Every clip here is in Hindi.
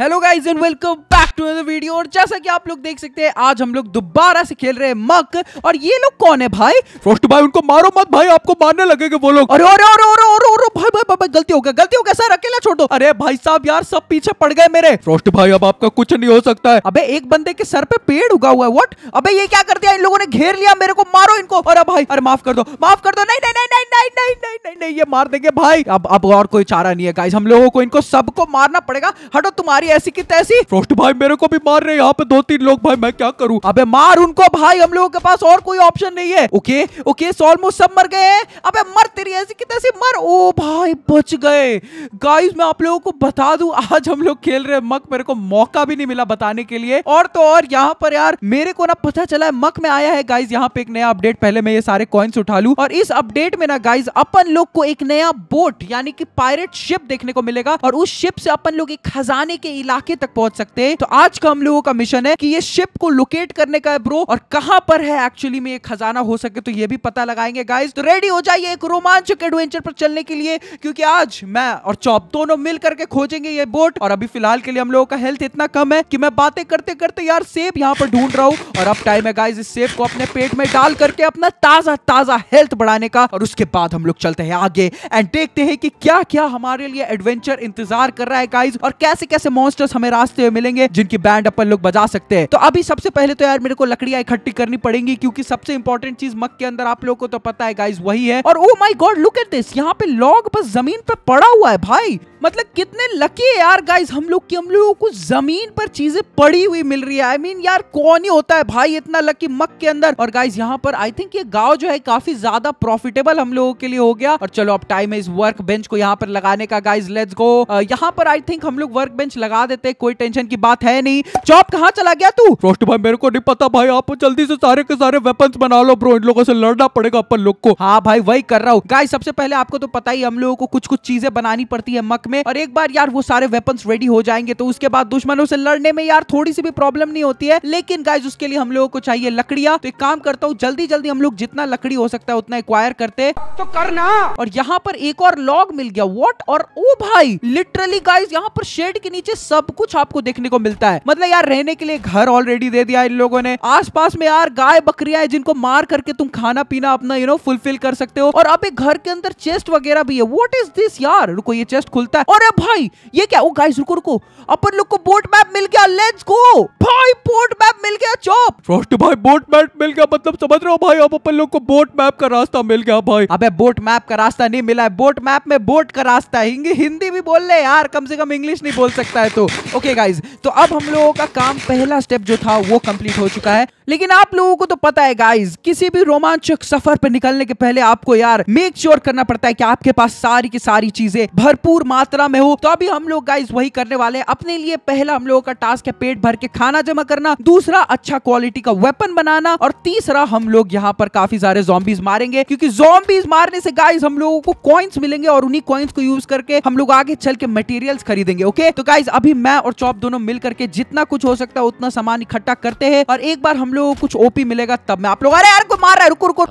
hello guys and welcome back to another video और जैसा कि आप लोग देख सकते हैं आज हम लोग दोबारा से खेल रहे हैं मक और ये लोग कौन है भाई फ्रोस्ट भाई उनको मारो मत भाई आपको मारने लगेगा वो लोग अरे अरे अरे अरे अरे अरे भाई भाई भाई गलती हो गया गलती हो गया सर अकेला छोड़ दो अरे भाई साहब यार सब पीछे पड़ गए मेरे फ्रोस्ट भाई अब आपका कुछ नहीं हो सकता है अबे एक बंदे के सर पे पेड़ उगा हुआ है व्हाट अबे ये क्या कर दिया इन लोगों ने घेर लिया मेरे को मारो इनको अरे भाई अरे माफ कर दो माफ कर दो नहीं नहीं नहीं नहीं नहीं नहीं नहीं नहीं ये मार देंगे भाई अब अब और कोई चारा नहीं है गाइस हम लोगों को इनको सबको मारना पड़ेगा हटो तुम्हारी हमारी ऐसी की तैसी फ्रोस्ट भाई मेरे को भी मार रहे यहाँ पे दो तीन लोग भाई मैं क्या करूँ अबे मार उनको भाई हम लोगों के पास और कोई ऑप्शन नहीं है ओके ओके ऑलमोस्ट सब मर गए अब मर तेरी ऐसी की तैसी मर ओ भाई बच गए गाइज मैं आप लोगों को बता दू आज हम लोग खेल रहे मक मेरे को मौका भी नहीं मिला बताने के लिए और तो और यहाँ पर यार मेरे को ना पता चला है मक में आया है गाइज यहाँ पे एक नया अपडेट पहले मैं ये सारे कॉइन्स उठा लू और इस अपडेट में ना गाइज अपन लोग को एक नया बोट यानी कि पायरेट शिप देखने को मिलेगा और उस शिप से अपन लोग एक खजाने के इलाके तक पहुंच सकते हैं तो आज का हम लोगों का मिशन है कि ये शिप को लोकेट करने का है ब्रो और कहां पर है एक्चुअली में ये खजाना हो सके तो ये भी पता लगाएंगे गाइज तो रेडी हो जाइए एक रोमांचक एडवेंचर पर चलने के लिए क्योंकि आज मैं और चौप दोनों मिल करके खोजेंगे ये बोट और अभी फिलहाल के लिए हम लोगों का हेल्थ इतना कम है कि मैं बातें करते करते यार सेब यहाँ पर ढूंढ रहा हूँ और अब टाइम है गाइज इस सेब को अपने पेट में डाल करके अपना ताजा ताजा हेल्थ बढ़ाने का और उसके बाद हम लोग चलते हैं आगे एंड देखते हैं कि क्या क्या हमारे लिए एडवेंचर इंतजार कर रहा है गाइज और कैसे कैसे मॉन्स्टर्स हमें रास्ते में मिलेंगे जिनकी बैंड अपन लोग बजा सकते हैं तो अभी सबसे पहले तो यार मेरे को लकड़ियां इकट्ठी करनी पड़ेंगी क्योंकि सबसे इंपॉर्टेंट चीज मक के अंदर आप लोग को तो पता है गाइज वही है और oh my god look at this यहाँ पे लॉग बस जमीन पे पड़ा हुआ है भाई मतलब कितने लकी है यार गाइज हम लोग की हम लोगों को जमीन पर चीजें पड़ी हुई मिल रही है आई I मीन mean, यार कौन ही होता है भाई इतना लकी मक के अंदर और गाइज यहाँ पर आई थिंक ये गांव जो है काफी ज्यादा प्रॉफिटेबल हम लोगों के लिए हो गया और चलो अब टाइम है इस वर्क बेंच को यहाँ पर लगाने का गाइज लेट्स गो यहाँ पर आई थिंक हम लोग वर्क बेंच लगा लगा देते कोई टेंशन की बात है नहीं चौप कहाँ चला गया तू रोस्ट भाई मेरे को नहीं पता भाई आप जल्दी से सारे के सारे वेपन बना लो ब्रो इन लोगों से लड़ना पड़ेगा अपन लोग को हाँ भाई वही कर रहा हूँ गाय सबसे पहले आपको तो पता ही हम लोगों को कुछ कुछ चीजें बनानी पड़ती है मक में और एक बार यार वो सारे वेपन रेडी हो जाएंगे तो उसके बाद दुश्मनों से लड़ने में यार थोड़ी सी भी प्रॉब्लम नहीं होती है लेकिन गाइज उसके लिए हम लोगों को चाहिए लकड़िया तो एक काम करता हूँ जल्दी जल्दी हम लोग जितना लकड़ी हो सकता है उतना एक्वायर करते तो करना और यहाँ पर एक और लॉग मिल गया वॉट और ओ भाई लिटरली गाइज यहाँ पर शेड के नीचे सब कुछ आपको देखने को मिलता है मतलब यार रहने के लिए घर ऑलरेडी दे दिया इन लोगों ने आसपास में यार गाय बकरिया है जिनको मार करके तुम खाना पीना अपना यू नो फुलफिल कर सकते हो और अब एक घर के अंदर चेस्ट वगैरह भी है वॉट इज दिस यार रुको ये चेस्ट खुलता है और अब भाई ये क्या वो गाय रुको रुको अपन लोग को बोट मैप मिल गया लेट्स गो भाई बोट मैप मिल गया चौप फर्स्ट भाई बोट मैप मिल गया मतलब समझ रहे हो भाई अब अपन लोग को बोट मैप का रास्ता मिल गया भाई अबे बोट मैप का रास्ता नहीं मिला है बोट मैप में बोट का रास्ता है हिंदी भी बोल ले यार कम से कम इंग्लिश नहीं बोल सकता है है तो ओके गाइज तो अब हम लोगों का काम पहला स्टेप जो था वो कंप्लीट हो चुका है लेकिन आप लोगों को तो पता है गाइज किसी भी रोमांचक सफर पर निकलने के पहले आपको यार मेक श्योर sure करना पड़ता है कि आपके पास सारी की सारी चीजें भरपूर मात्रा में हो तो अभी हम लोग गाइज वही करने वाले हैं अपने लिए पहला हम लोगों का टास्क है पेट भर के खाना जमा करना दूसरा अच्छा क्वालिटी का वेपन बनाना और तीसरा हम लोग यहाँ पर काफी सारे जॉम्बीज मारेंगे क्योंकि जॉम्बीज मारने से गाइज हम लोगों को कॉइन्स मिलेंगे और उन्हीं कॉइन्स को यूज करके हम लोग आगे चल के मटेरियल खरीदेंगे ओके तो गाइज अभी मैं और चौप दोनों मिल करके जितना कुछ हो सकता है उतना सामान इकट्ठा करते हैं और एक बार हम लोग कुछ ओपी मिलेगा तब मैं आप लोग अरे यार को मार रहा है रुको रुको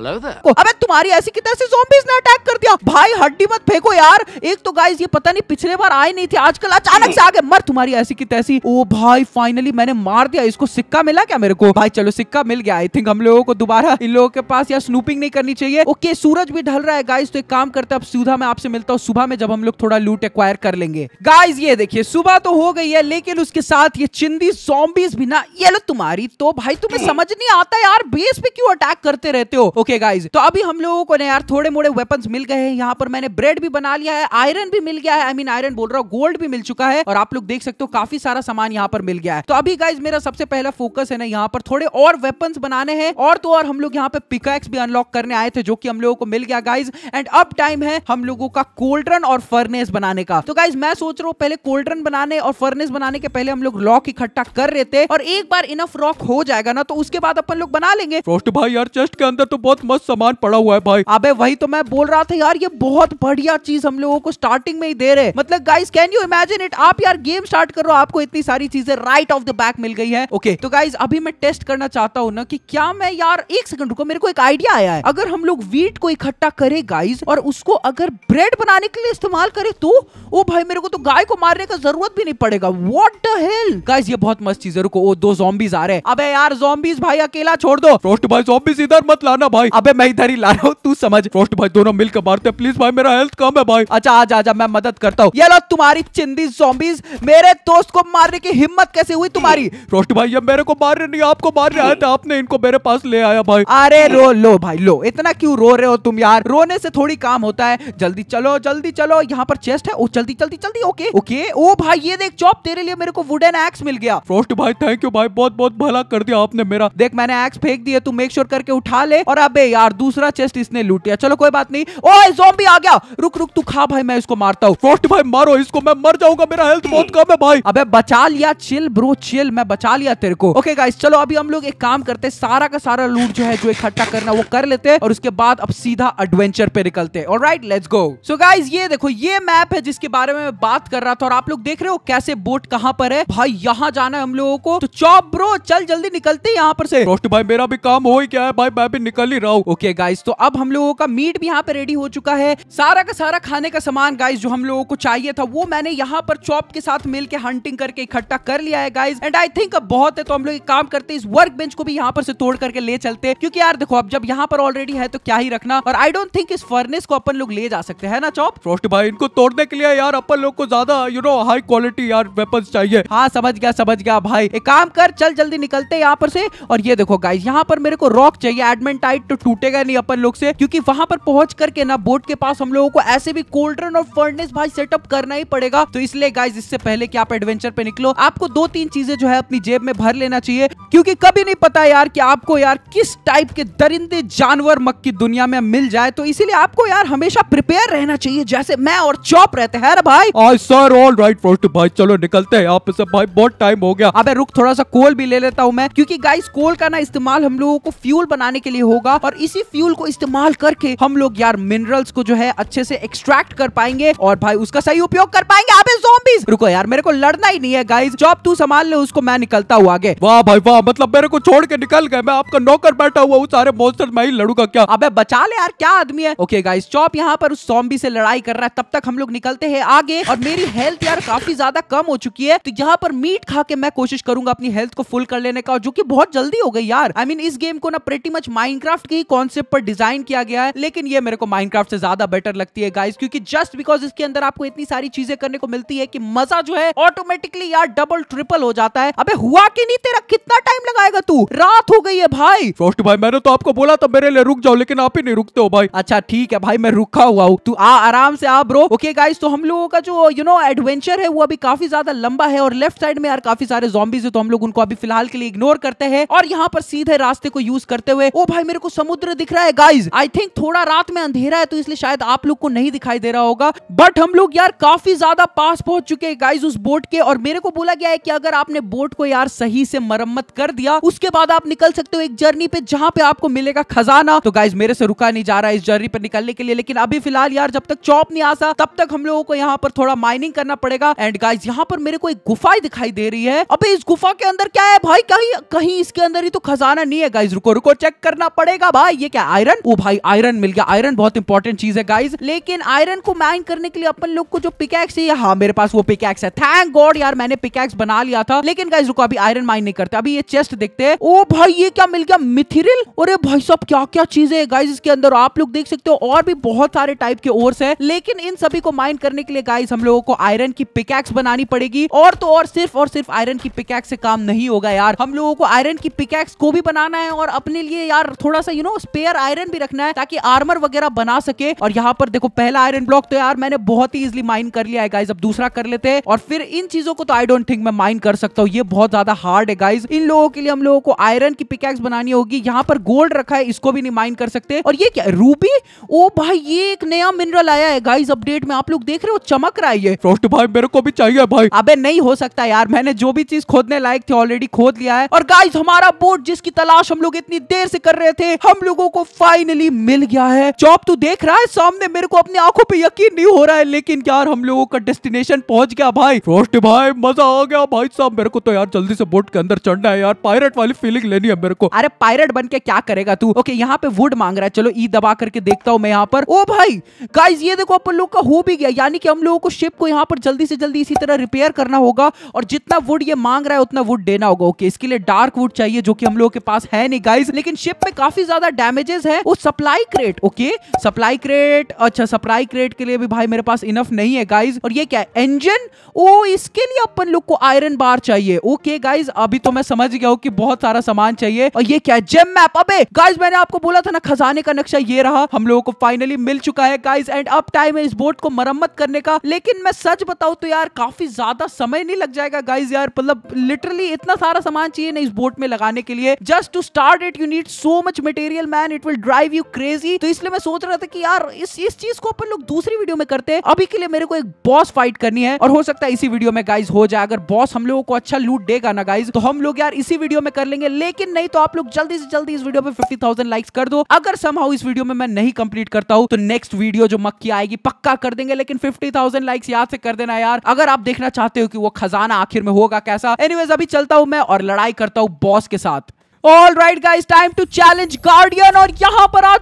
अबे तुम्हारी ऐसी की तरह से जोबीज ने अटैक कर दिया भाई हड्डी मत फेंको यार एक तो गाइस ये पता नहीं पिछले बार आए नहीं थे आजकल अचानक से आगे मर तुम्हारी ऐसी की तैसी ओ भाई फाइनली मैंने मार दिया इसको सिक्का मिला क्या मेरे को भाई चलो सिक्का मिल गया आई थिंक हम लोगों को दोबारा इन लोगों के पास या स्नूपिंग नहीं करनी चाहिए ओके सूरज भी ढल रहा है गाइस तो एक काम करते हैं अब सीधा मैं आपसे मिलता हूँ सुबह में जब हम लोग थोड़ा लूट एक्वायर कर लेंगे गाइज ये देखिए सुबह तो हो गई है लेकिन उसके साथ ये चिंदी जॉम्बीज भी ना ये लो तुम्हारी तो भाई तुम्हें समझ नहीं आता यार बेस पे क्यों अटैक करते रहते हो ओके okay, गाइज तो अभी हम लोगों को ना यार थोड़े मोड़े वेपन्स मिल गए हैं यहाँ पर मैंने ब्रेड भी बना लिया है आयरन भी मिल गया है आई मीन आयरन बोल रहा हूँ गोल्ड भी मिल चुका है और आप लोग देख सकते हो काफी सारा सामान यहाँ पर मिल गया है तो अभी गाइज मेरा सबसे पहला फोकस है ना यहाँ पर थोड़े और वेपन बनाने हैं और तो और हम लोग यहाँ पे पिकैक्स भी अनलॉक करने आए थे जो की हम लोगों को मिल गया गाइज एंड अब टाइम है हम लोगों का कोल्ड्रन और फर्नेस बनाने का तो गाइज मैं सोच रहा हूँ पहले कोल्ड्रन बनाने और फर्नेस बनाने के पहले हम लोग रॉक इकट्ठा कर रहे थे और एक बार इनफ रॉक हो जाएगा ना तो उसके बाद अपन लोग बना लेंगे फ्रोस्ट भाई यार चेस्ट के अंदर तो बहुत मस्त सामान पड़ा हुआ है भाई अब वही तो मैं बोल रहा था यार ये बहुत बढ़िया चीज हम लोगों को स्टार्टिंग में ही दे रहे मतलब guys can you imagine it आप यार गेम स्टार्ट करो आपको इतनी सारी चीजें राइट ऑफ द बैक मिल गई है ओके तो गाइज अभी मैं टेस्ट करना चाहता हूँ ना कि क्या मैं यार एक सेकंड रुको मेरे को एक आइडिया आया है अगर हम लोग वीट को इकट्ठा करे गाइज और उसको अगर ब्रेड बनाने के लिए इस्तेमाल करे तो ओ भाई मेरे को तो गाय को मारने का जरूरत भी नहीं पड़ेगा व्हाट द हेल गाइस ये बहुत मस्त चीज है रुको ओ दो जॉम्बीज आ रहे हैं अबे यार जॉम्बीज भाई अकेला छोड़ दो फ्रोस्ट भाई जॉम्बीज इधर मत लाना भाई अबे मैं इधर ही ला रहा हूँ तू समझ फ्रोस्ट भाई दोनों मिलकर मारते प्लीज भाई मेरा हेल्थ कम है भाई अच्छा आज आजा मैं मदद करता हूँ ये लो तुम्हारी चिंदी जॉम्बीज मेरे दोस्त को मारने की हिम्मत कैसे हुई तुम्हारी फ्रोस्ट भाई ये मेरे को मार रहे नहीं आपको मार रहे आया था आपने इनको मेरे पास ले आया भाई अरे रो लो भाई लो इतना क्यों रो रहे हो तुम यार रोने से थोड़ी काम होता है जल्दी चलो जल्दी चलो यहाँ पर चेस्ट है ओ जल्दी जल्दी जल्दी ओके ओके ओ भाई ये देख चॉप तेरे लिए मेरे को वुडन एक्स मिल गया फ्रोस्ट भाई थैंक यू भाई बहुत बहुत भला कर दिया आपने मेरा देख मैंने एक्स फेंक दिया तू मेक श्योर करके उठा ले और अबे यार दूसरा चेस्ट इसने लूट लिया चलो कोई बात नहीं ओ जॉम्बी आ गया रुक रुक तू खा भाई मैं इसको मारता हूँ फ्रोस्ट भाई मारो इसको मैं मर जाऊंगा मेरा हेल्थ बहुत कम है भाई अब बचा लिया चिल ब्रो चिल मैं बचा लिया तेरे को ओके गाइस चलो अभी हम लोग एक काम करते सारा का सारा लूट जो है जो इकट्ठा करना वो कर लेते हैं और उसके बाद अब सीधा एडवेंचर पे निकलते हैं alright let's go so guys ये देखो ये मैप है जिसके बारे में मैं बात कर रहा था और आप लोग देख रहे हो कैसे बोट कहाँ पर है भाई यहाँ जाना है हम लोगों को तो चौप ब्रो चल जल्दी निकलते यहाँ पर से रोस्ट भाई मेरा भी काम हो ही क्या है भाई मैं भी निकल ही रहा हूँ ओके गाइस तो अब हम लोगों का मीट भी यहाँ पे रेडी हो चुका है सारा का सारा खाने का सामान गाइस जो हम लोगों को चाहिए था वो मैंने यहाँ पर चौप के साथ मिल के हंटिंग करके इकट्ठा कर लिया है गाइज एंड आई थिंक अब बहुत है तो हम लोग एक काम करते इस वर्क बेंच को भी यहाँ पर से तोड़ करके ले चलते क्योंकि यार देखो अब जब यहाँ पर ऑलरेडी है तो क्या ही रखना और आई डोंट थिंक इस फर्नेस को अपन लोग ले जा सकते हैं ना चौप रोस्ट भाई इनको तोड़ने के लिए यार अपन लोग को ज्यादा यू नो हाई क्वालिटी छोटी यार वेपन चाहिए हाँ समझ गया समझ गया भाई एक काम कर चल जल्दी निकलते यहाँ पर से और ये देखो गाइज यहाँ पर मेरे को रॉक चाहिए एडमेंट टाइट तो टूटेगा नहीं अपन लोग से क्योंकि वहां पर पहुंच करके ना बोट के पास हम लोगों को ऐसे भी कोल्ड्रन और फर्नेस भाई सेटअप करना ही पड़ेगा तो इसलिए गाइज इससे पहले की आप एडवेंचर पे निकलो आपको दो तीन चीजें जो है अपनी जेब में भर लेना चाहिए क्योंकि कभी नहीं पता यार कि आपको यार किस टाइप के दरिंदे जानवर मक्की दुनिया में मिल जाए तो इसीलिए आपको यार हमेशा प्रिपेयर रहना चाहिए जैसे मैं और चौप रहते हैं भाई aye sir all right first भाई भाई चलो निकलते हैं यहाँ से भाई बहुत टाइम हो गया अबे रुक थोड़ा सा कोल भी ले लेता हूँ मैं क्योंकि गाइस कोल का ना इस्तेमाल हम लोगों को फ्यूल बनाने के लिए होगा और इसी फ्यूल को इस्तेमाल करके हम लोग यार मिनरल्स को जो है अच्छे से एक्सट्रैक्ट कर पाएंगे और भाई उसका सही उपयोग कर पाएंगे अबे जोम्बीज रुको यार मेरे को लड़ना ही नहीं है गाइस जॉब तू संभाल ले उसको मैं निकलता हूँ आगे वाह भाई वाह मतलब मेरे को छोड़ के निकल गए मैं आपका नौकर बैठा हुआ हूँ सारे मोस्टर मैं ही लड़ूंगा क्या अब बचा ले यार क्या आदमी है ओके गाइज चौप यहाँ पर उस सॉम्बी से लड़ाई कर रहा है तब तक हम लोग निकलते हैं आगे और मेरी हेल्थ यार काफी ज्यादा ज्यादा कम हो चुकी है तो यहाँ पर मीट खा के मैं कोशिश करूंगा अपनी हेल्थ को फुल कर लेने का और जो कि बहुत जल्दी हो गई यार आई I मीन mean, इस गेम को ना प्रेटी मच माइनक्राफ्ट के ही कॉन्सेप्ट पर डिजाइन किया गया है लेकिन ये मेरे को माइनक्राफ्ट से ज्यादा बेटर लगती है गाइस क्योंकि जस्ट बिकॉज इसके अंदर आपको इतनी सारी चीजें करने को मिलती है कि मजा जो है ऑटोमेटिकली यार डबल ट्रिपल हो जाता है अबे हुआ कि नहीं तेरा कितना टाइम लगाएगा तू रात हो गई है भाई फर्स्ट भाई मैंने तो आपको बोला था मेरे लिए रुक जाओ लेकिन आप ही नहीं रुकते हो भाई अच्छा ठीक है भाई मैं रुका हुआ हूँ तू आ आराम से आ ब्रो ओके गाइस तो हम लोगों का जो यू नो एडवेंचर है वो अभी काफी ज्यादा लंबा है और लेफ्ट साइड में यार काफी सारे जॉम्बीज है तो हम लोग उनको अभी फिलहाल के लिए इग्नोर करते हैं और यहाँ पर सीधे रास्ते को यूज करते हुए ओ भाई मेरे को समुद्र दिख रहा है गाइज आई थिंक थोड़ा रात में अंधेरा है तो इसलिए शायद आप लोग को नहीं दिखाई दे रहा होगा बट हम लोग यार काफी ज्यादा पास पहुंच चुके हैं गाइज उस बोट के और मेरे को बोला गया है कि अगर आपने बोट को यार सही से मरम्मत कर दिया उसके बाद आप निकल सकते हो एक जर्नी पे जहाँ पे आपको मिलेगा खजाना तो गाइज मेरे से रुका नहीं जा रहा इस जर्नी पर निकलने के लिए लेकिन अभी फिलहाल यार जब तक चौप नहीं आता तब तक हम लोगों को यहाँ पर थोड़ा माइनिंग करना पड़ेगा एंड गाइज गाइस यहाँ पर मेरे को एक गुफा दिखाई दे रही है अबे इस गुफा के अंदर क्या है भाई कहीं कहीं इसके अंदर ही तो खजाना नहीं है गाइस रुको रुको चेक करना पड़ेगा भाई ये क्या आयरन ओ भाई आयरन मिल गया आयरन बहुत इंपॉर्टेंट चीज है गाइज लेकिन आयरन को माइन करने के लिए अपन लोग को जो पिकैक्स है हाँ मेरे पास वो पिकैक्स है थैंक गॉड यार मैंने पिकैक्स बना लिया था लेकिन गाइज रुको अभी आयरन माइन नहीं करते अभी ये चेस्ट देखते हैं ओ भाई ये क्या मिल गया मिथिरिल अरे भाई सब क्या क्या चीजें है गाइज इसके अंदर आप लोग देख सकते हो और भी बहुत सारे टाइप के ओर्स है लेकिन इन सभी को माइन करने के लिए गाइज हम लोगों को आयरन की पिकैक्स बना बनानी पड़ेगी और तो और सिर्फ और सिर्फ आयरन की पिकैक्स से काम नहीं होगा यार हम लोगों को आयरन की पिकैक्स को भी बनाना है और अपने लिए यार थोड़ा सा यू नो स्पेयर आयरन भी रखना है ताकि आर्मर वगैरह बना सके और यहाँ पर देखो पहला आयरन ब्लॉक तो यार मैंने बहुत ही इजिली माइन कर लिया है गाइज अब दूसरा कर लेते हैं और फिर इन चीजों को तो आई डोंट थिंक मैं माइन कर सकता हूँ ये बहुत ज्यादा हार्ड है गाइज इन लोगों के लिए हम लोगों को आयरन की पिकैक्स बनानी होगी यहाँ पर गोल्ड रखा है इसको भी नहीं माइन कर सकते और ये क्या रूबी ओ भाई ये एक नया मिनरल आया है गाइज अपडेट में आप लोग देख रहे हो चमक रहा है ये भाई मेरे को भी चाहिए है भाई अबे नहीं हो सकता यार मैंने जो भी चीज खोदने लायक थी ऑलरेडी खोद लिया है और गाइस हमारा बोट जिसकी तलाश हम लोग इतनी देर से कर रहे थे हम लोगों को फाइनली मिल गया है चौप तू देख रहा है सामने मेरे को अपनी आंखों पे यकीन नहीं हो रहा है लेकिन यार हम लोगों का डेस्टिनेशन पहुंच गया भाई फर्स्ट भाई मजा आ गया भाई साहब मेरे को तो यार जल्दी से बोट के अंदर चढ़ना है यार पायरेट वाली फीलिंग लेनी है मेरे को अरे पायरेट बन के क्या करेगा तू ओके यहाँ पे वुड मांग रहा है चलो ई e दबा करके देखता हूँ मैं यहाँ पर ओ भाई गाइज ये देखो अपन लोग का हो भी गया यानी कि हम लोगों को शिप को यहाँ पर जल्दी से जल्दी इसी तरह रिपेयर करना होगा और जितना वुड ये मांग रहा है उतना वुड देना होगा ओके इसके लिए डार्क वुड चाहिए जो कि हम लोगों के पास है नहीं गाइस लेकिन शिप में काफी ज्यादा डैमेजेस है वो supply crate okay supply crate अच्छा सप्लाई क्रेट के लिए भी भाई मेरे पास इनफ नहीं है गाइज और ये क्या है इंजन ओ oh, इसके लिए अपन लोग को आयरन बार चाहिए ओके गाइज अभी तो मैं समझ गया हूँ कि बहुत सारा सामान चाहिए और ये क्या है जेम मैप अबे गाइज मैंने आपको बोला था ना खजाने का नक्शा ये रहा हम लोगों को फाइनली मिल चुका है गाइज एंड अब टाइम है इस बोट को मरम्मत करने का लेकिन मैं सच बताऊ तो यार काफी ज्यादा समय नहीं लग जाएगा गाइज यार मतलब लिटरली इतना सारा सामान चाहिए ना इस बोट में लगाने के लिए just to start it you need so much material man it will drive you crazy तो इसलिए मैं सोच रहा था कि यार इस इस चीज को अपन लोग दूसरी वीडियो में करते हैं अभी के लिए मेरे को एक बॉस फाइट करनी है और हो सकता है इसी वीडियो में गाइज हो जाए अगर बॉस हम लोगों को अच्छा लूट देगा ना गाइज तो हम लोग यार इसी वीडियो में कर लेंगे लेकिन नहीं तो आप लोग जल्दी से जल्दी इस वीडियो में फिफ्टी लाइक्स कर दो अगर समहाउ इस वीडियो में मैं नहीं कंप्लीट करता हूँ तो नेक्स्ट वीडियो जो मक्की आएगी पक्का कर देंगे लेकिन 50,000 लाइक्स याद से कर देना यार अगर आप देखना चाहते हो कि वो खजाना आखिर में होगा कैसा एनीवेज अभी चलता हूं मैं और लड़ाई करता हूं बॉस के साथ all right guys time to challenge guardian और यहां पर आ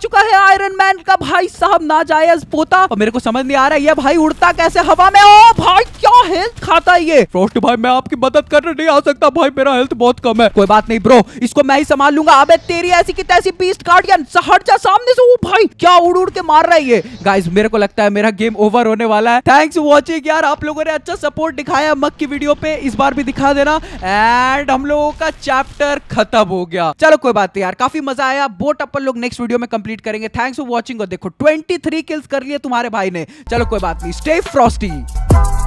मैन का भाई साहब ना जाए पोता और मेरे को समझ नहीं आ रहा है ये भाई उड़ता कैसे हवा में ओ भाई क्या हेल्थ खाता है ये फ्रोस्ट भाई मैं आपकी मदद करने नहीं आ सकता भाई मेरा हेल्थ बहुत कम है कोई बात नहीं ब्रो इसको मैं ही संभाल लूंगा अब तेरी ऐसी की तैसी बीस्ट गार्डियन हट जा सामने से वो भाई क्या उड़ उड़ के मार रहा है ये गाइस मेरे को लगता है मेरा गेम ओवर होने वाला है थैंक्स वॉचिंग यार आप लोगों ने अच्छा सपोर्ट दिखाया मक की वीडियो पे इस बार भी दिखा देना एंड हम लोगों का चैप्टर खत्म हो गया चलो कोई बात नहीं यार काफी मजा आया बोट अपन लोग नेक्स्ट वीडियो में कंप्लीट करेंगे थैंक्स फॉर वॉचिंग और देखो 23 किल्स कर लिए तुम्हारे भाई ने चलो कोई बात नहीं स्टे फ्रॉस्टी